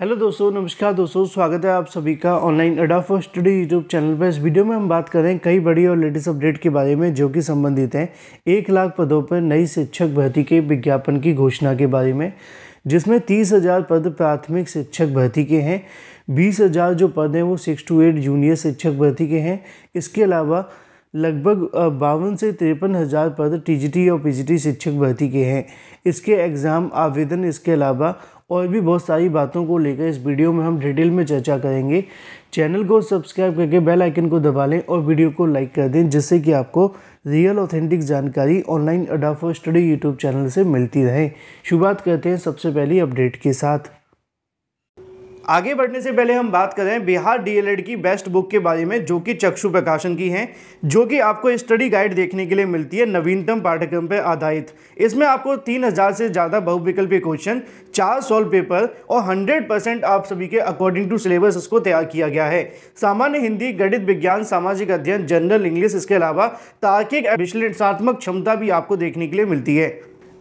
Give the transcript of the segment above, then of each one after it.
hello दोस्तों नमस्कार दोस्तों स्वागत है आप सभी का online Adda for study YouTube channel पर इस वीडियो में हम बात कर रहे हैं कई बड़ी और लेटेस्ट अपडेट के बारे में जो कि संबंधित हैं एक लाख पदों पर नई शिक्षक भर्ती के विज्ञापन की घोषणा के बारे में जिसमें तीस हज़ार पद प्राथमिक शिक्षक भर्ती के हैं बीस हज़ार जो पद हैं वो सिक्स टू एट जूनियर शिक्षक भर्ती के हैं इसके अलावा लगभग बावन से तिरपन हज़ार पद टी और पी शिक्षक भर्ती के हैं इसके एग्ज़ाम आवेदन इसके अलावा और भी बहुत सारी बातों को लेकर इस वीडियो में हम डिटेल में चर्चा करेंगे चैनल को सब्सक्राइब करके बेल आइकन को दबा लें और वीडियो को लाइक कर दें जिससे कि आपको रियल ऑथेंटिक जानकारी ऑनलाइन अडाफो स्टडी यूट्यूब चैनल से मिलती रहे शुरुआत करते हैं सबसे पहली अपडेट के साथ आगे बढ़ने से पहले हम बात करें बिहार डीएलएड की बेस्ट बुक के बारे में जो कि चक्षु प्रकाशन की है जो कि आपको स्टडी गाइड देखने के लिए मिलती है नवीनतम पाठ्यक्रम पर आधारित इसमें आपको तीन हज़ार से ज़्यादा बहुविकल्पी क्वेश्चन चार सॉल्व पेपर और हंड्रेड परसेंट आप सभी के अकॉर्डिंग टू सिलेबस इसको तैयार किया गया है सामान्य हिंदी गणित विज्ञान सामाजिक अध्ययन जनरल इंग्लिश इसके अलावा तार्किक विश्लेषणात्मक क्षमता भी आपको देखने के लिए मिलती है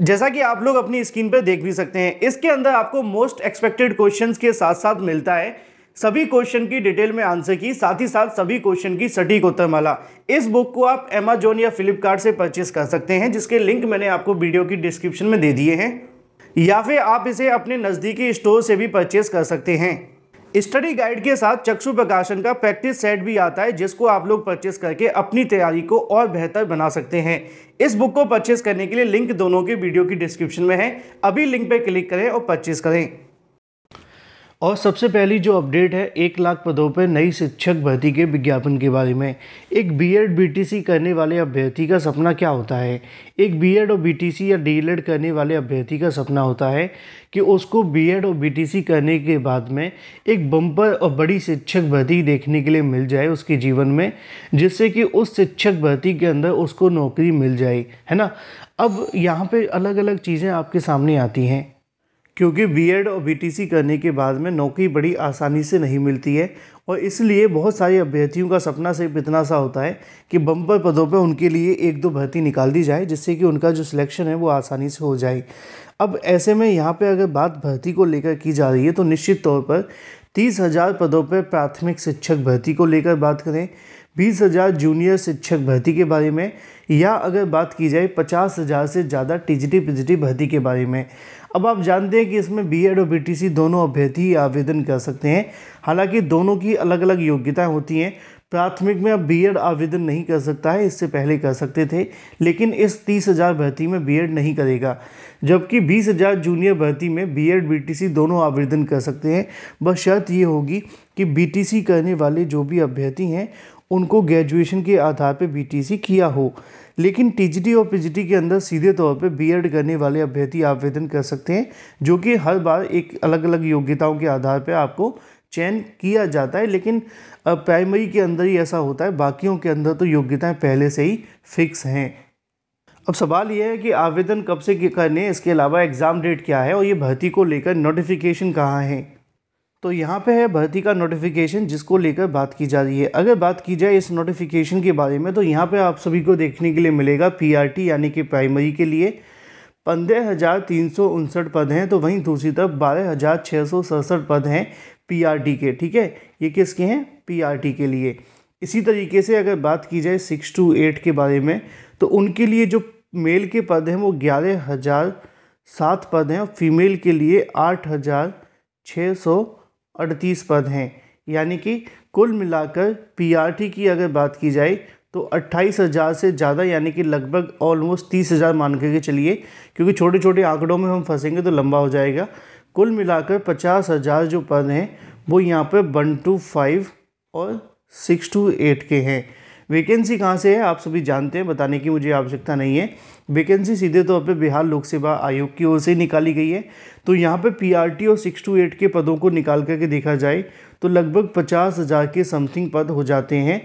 जैसा कि आप लोग अपनी स्क्रीन पर देख भी सकते हैं इसके अंदर आपको मोस्ट एक्सपेक्टेड क्वेश्चन के साथ साथ मिलता है सभी क्वेश्चन की डिटेल में आंसर की साथ ही साथ सभी क्वेश्चन की सटीक उत्तर माला इस बुक को आप अमेजोन या फ्लिपकार्ट से परचेस कर सकते हैं जिसके लिंक मैंने आपको वीडियो की डिस्क्रिप्शन में दे दिए हैं या फिर आप इसे अपने नज़दीकी स्टोर से भी परचेस कर सकते हैं स्टडी गाइड के साथ चक्षु प्रकाशन का प्रैक्टिस सेट भी आता है जिसको आप लोग परचेस करके अपनी तैयारी को और बेहतर बना सकते हैं इस बुक को परचेस करने के लिए लिंक दोनों के वीडियो की डिस्क्रिप्शन में है अभी लिंक पर क्लिक करें और परचेस करें और सबसे पहली जो अपडेट है एक लाख पदों पर नई शिक्षक भर्ती के विज्ञापन के बारे में एक बीएड बीटीसी करने वाले अभ्यर्थी का सपना क्या होता है एक बीएड और बीटीसी या डीएलएड करने वाले अभ्यर्थी का सपना होता है कि उसको बीएड और बीटीसी करने के बाद में एक बम्पर और बड़ी शिक्षक भर्ती देखने के लिए मिल जाए उसके जीवन में जिससे कि उस शिक्षक भर्ती के अंदर उसको नौकरी मिल जाए है ना अब यहाँ पे अलग अलग चीज़ें आपके सामने आती हैं क्योंकि बीएड और बीटीसी करने के बाद में नौकरी बड़ी आसानी से नहीं मिलती है और इसलिए बहुत सारे अभ्यर्थियों का सपना सिर्फ इतना सा होता है कि बम्पर पदों पर उनके लिए एक दो भर्ती निकाल दी जाए जिससे कि उनका जो सिलेक्शन है वो आसानी से हो जाए अब ऐसे में यहाँ पे अगर बात भर्ती को लेकर की जा रही है तो निश्चित तौर पर तीस हज़ार पदों पर प्राथमिक शिक्षक भर्ती को लेकर बात करें बीस हज़ार जूनियर शिक्षक भर्ती के बारे में या अगर बात की जाए पचास हज़ार से ज़्यादा टीजीटी पीजीटी भर्ती के बारे में अब आप जानते हैं कि इसमें बीएड और बीटीसी दोनों अभ्यर्थी आवेदन कर सकते हैं हालांकि दोनों की अलग अलग योग्यताएं होती हैं प्राथमिक में आप बीएड आवेदन नहीं कर सकता है इससे पहले कर सकते थे लेकिन इस तीस हज़ार भर्ती में बीएड नहीं करेगा जबकि बीस हज़ार जूनियर भर्ती में बीएड बीटीसी दोनों आवेदन कर सकते हैं बस शर्त ये होगी कि बीटीसी करने वाले जो भी अभ्यर्थी हैं उनको ग्रेजुएशन के आधार पर बीटीसी किया हो लेकिन टीजीटी और पीजीटी के अंदर सीधे तौर पर बीएड करने वाले अभ्यर्थी आवेदन कर सकते हैं जो कि हर बार एक अलग अलग योग्यताओं के आधार पर आपको चयन किया जाता है लेकिन प्राइमरी के अंदर ही ऐसा होता है बाकियों के अंदर तो योग्यताएं पहले से ही फिक्स हैं अब सवाल यह है कि आवेदन कब से करने इसके अलावा एग्ज़ाम डेट क्या है और ये भर्ती को लेकर नोटिफिकेशन कहाँ है तो यहाँ पे है भर्ती का नोटिफिकेशन जिसको लेकर बात की जा रही है अगर बात की जाए इस नोटिफिकेशन के बारे में तो यहाँ पे आप सभी को देखने के लिए मिलेगा पीआरटी यानी कि प्राइमरी के लिए पंद्रह हज़ार तीन सौ उनसठ पद हैं तो वहीं दूसरी तरफ बारह हज़ार छः सौ सड़सठ पद हैं पीआरटी के ठीक है ये किसके हैं पी के लिए इसी तरीके से अगर बात की जाए सिक्स टू एट के बारे में तो उनके लिए जो मेल के पद हैं वो ग्यारह हज़ार सात पद हैं और फीमेल के लिए आठ हज़ार छः सौ अड़तीस पद हैं यानी कि कुल मिलाकर पीआरटी की अगर बात की जाए तो अट्ठाईस हज़ार से ज़्यादा यानी कि लगभग ऑलमोस्ट तीस हज़ार मान के चलिए क्योंकि छोटे छोटे आंकड़ों में हम फंसेंगे तो लंबा हो जाएगा कुल मिलाकर पचास हज़ार जो पद हैं वो यहाँ पर वन टू फाइव और सिक्स टू एट के हैं वैकेंसी कहाँ से है आप सभी जानते हैं बताने की मुझे आवश्यकता नहीं है वैकेंसी सीधे तौर तो पर बिहार लोक सेवा आयोग की ओर से निकाली गई है तो यहाँ आर टी और सिक्स टू एट के पदों को निकाल करके देखा जाए तो लगभग पचास हज़ार के समथिंग पद हो जाते हैं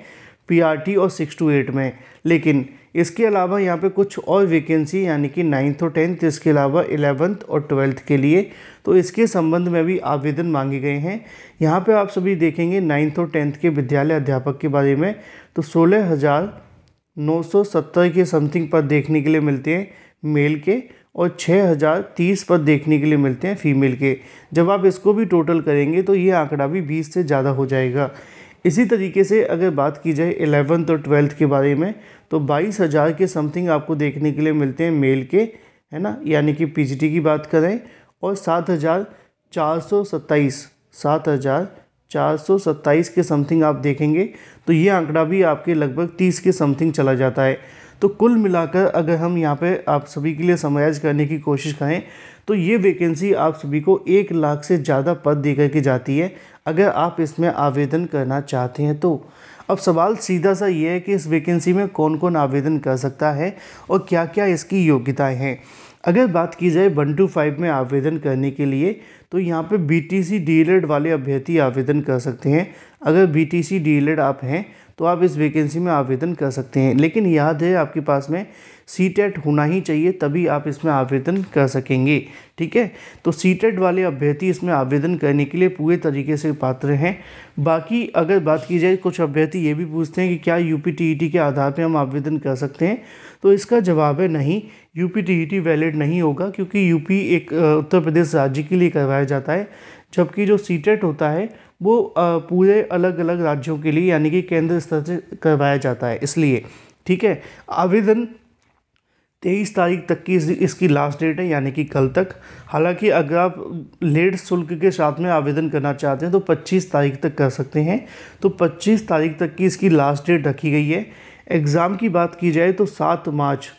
टी और सिक्स टू एट में लेकिन इसके अलावा यहाँ पे कुछ और वैकेंसी यानी कि नाइन्थ और टेंथ इसके अलावा एलेवंथ और ट्वेल्थ के लिए तो इसके संबंध में भी आवेदन मांगे गए हैं यहाँ पे आप सभी देखेंगे नाइन्थ और टेंथ के विद्यालय अध्यापक के बारे में तो सोलह हज़ार नौ सौ सत्तर के समथिंग पद देखने के लिए मिलते हैं मेल के और छः हज़ार तीस पद देखने के लिए मिलते हैं फीमेल के जब आप इसको भी टोटल करेंगे तो ये आंकड़ा भी बीस से ज़्यादा हो जाएगा इसी तरीके से अगर बात की जाए एलेवंथ और ट्वेल्थ के बारे में तो बाईस हज़ार के समथिंग आपको देखने के लिए मिलते हैं मेल के है ना यानी कि पीजीटी की बात करें और सात हज़ार चार सौ सत्ताईस सात हज़ार चार सौ सत्ताईस के समथिंग आप देखेंगे तो ये आंकड़ा भी आपके लगभग तीस के समथिंग चला जाता है तो कुल मिलाकर अगर हम यहाँ पे आप सभी के लिए समायज करने की कोशिश करें तो ये वैकेंसी आप सभी को एक लाख से ज़्यादा पद दे करके जाती है अगर आप इसमें आवेदन करना चाहते हैं तो अब सवाल सीधा सा ये है कि इस वैकेंसी में कौन कौन आवेदन कर सकता है और क्या क्या इसकी योग्यताएं हैं अगर बात की जाए वन टू फाइव में आवेदन करने के लिए तो यहाँ पे B T C D L Ed वाले अभ्यर्थी आवेदन कर सकते हैं अगर B T C D L Ed आप हैं तो आप इस वैकेंसी में आवेदन कर सकते हैं लेकिन याद है आपके पास में सी टेट e होना ही चाहिए तभी आप इसमें आवेदन कर सकेंगे ठीक है तो सी टेट e वाले अभ्यर्थी इसमें आवेदन करने के लिए पूरे तरीके से पात्र हैं बाकी अगर बात की जाए कुछ अभ्यर्थी ये भी पूछते हैं कि क्या यू पी e के आधार पर हम आवेदन कर सकते हैं तो इसका जवाब है नहीं यू पी वैलिड नहीं होगा क्योंकि यूपी एक उत्तर प्रदेश राज्य के लिए करवाया जाता है जबकि जो सी टेट होता है वो पूरे अलग अलग राज्यों के लिए यानी कि केंद्र स्तर से करवाया जाता है इसलिए ठीक है आवेदन तेईस तारीख तक की इसकी लास्ट डेट है यानी कि कल तक हालांकि अगर आप लेट शुल्क के साथ में आवेदन करना चाहते हैं तो पच्चीस तारीख तक कर सकते हैं तो पच्चीस तारीख तक की इसकी लास्ट डेट रखी गई है एग्ज़ाम की बात की जाए तो सात मार्च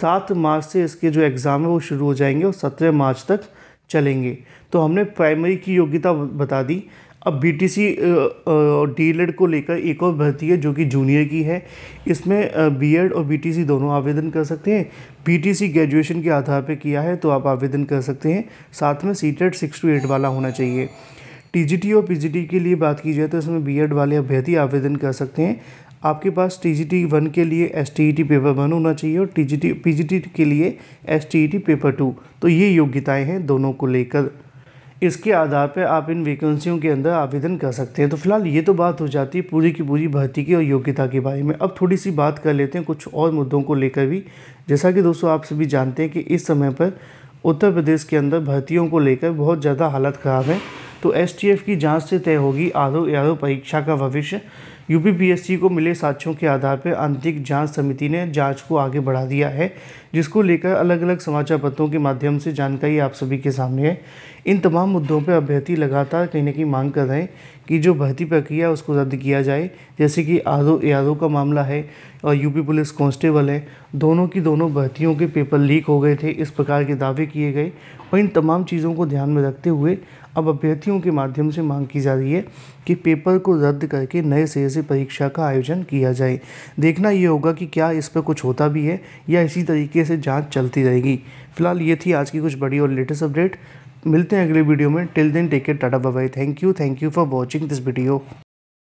सात मार्च से इसके जो एग्ज़ाम है वो शुरू हो जाएंगे और सत्रह मार्च तक चलेंगे तो हमने प्राइमरी की योग्यता बता दी अब B T C D Ed को लेकर एक और भर्ती है जो कि जूनियर की है इसमें बी एड e और बी टी सी दोनों आवेदन कर सकते हैं बी टी सी ग्रेजुएशन के आधार पर किया है तो आप आवेदन कर सकते हैं साथ में C TET six two eight वाला होना चाहिए टी जी टी और पी जी टी के लिए बात की जाए तो इसमें बी एड e वाले अभ्यर्थी आवेदन कर सकते हैं आपके पास टी जी टी वन के लिए S T E T paper one होना चाहिए और T G T P G T के लिए S T E T paper two तो ये योग्यताएँ हैं दोनों को लेकर इसके आधार पर आप इन वैकेंसियों के अंदर आवेदन कर सकते हैं तो फिलहाल ये तो बात हो जाती है पूरी की पूरी भर्ती की और योग्यता के बारे में अब थोड़ी सी बात कर लेते हैं कुछ और मुद्दों को लेकर भी जैसा कि दोस्तों आप सभी जानते हैं कि इस समय पर उत्तर प्रदेश के अंदर भर्तियों को लेकर बहुत ज़्यादा हालत ख़राब है तो एसटीएफ की जांच से तय होगी आरओ ए परीक्षा का भविष्य यूपीपीएससी को मिले साक्ष्यों के आधार पर आंतरिक जांच समिति ने जांच को आगे बढ़ा दिया है जिसको लेकर अलग अलग समाचार पत्रों के माध्यम से जानकारी आप सभी के सामने है इन तमाम मुद्दों पर अभ्यर्थी लगातार कहीं ना कहीं मांग कर रहे हैं कि जो भर्ती प्रक्रिया है उसको रद्द किया जाए जैसे कि आर ओ ए का मामला है और यूपी पुलिस कांस्टेबल है दोनों की दोनों भर्तियों के पेपर लीक हो गए थे इस प्रकार के दावे किए गए और इन तमाम चीज़ों को ध्यान में रखते हुए अब अभ्यर्थियों के माध्यम से मांग की जा रही है कि पेपर को रद्द करके नए सिरे से परीक्षा का आयोजन किया जाए देखना ये होगा कि क्या इस पर कुछ होता भी है या इसी तरीके से जाँच चलती रहेगी फिलहाल ये थी आज की कुछ बड़ी और लेटेस्ट अपडेट मिलते हैं अगले वीडियो में till then take care tata bye thank you thank you for watching this video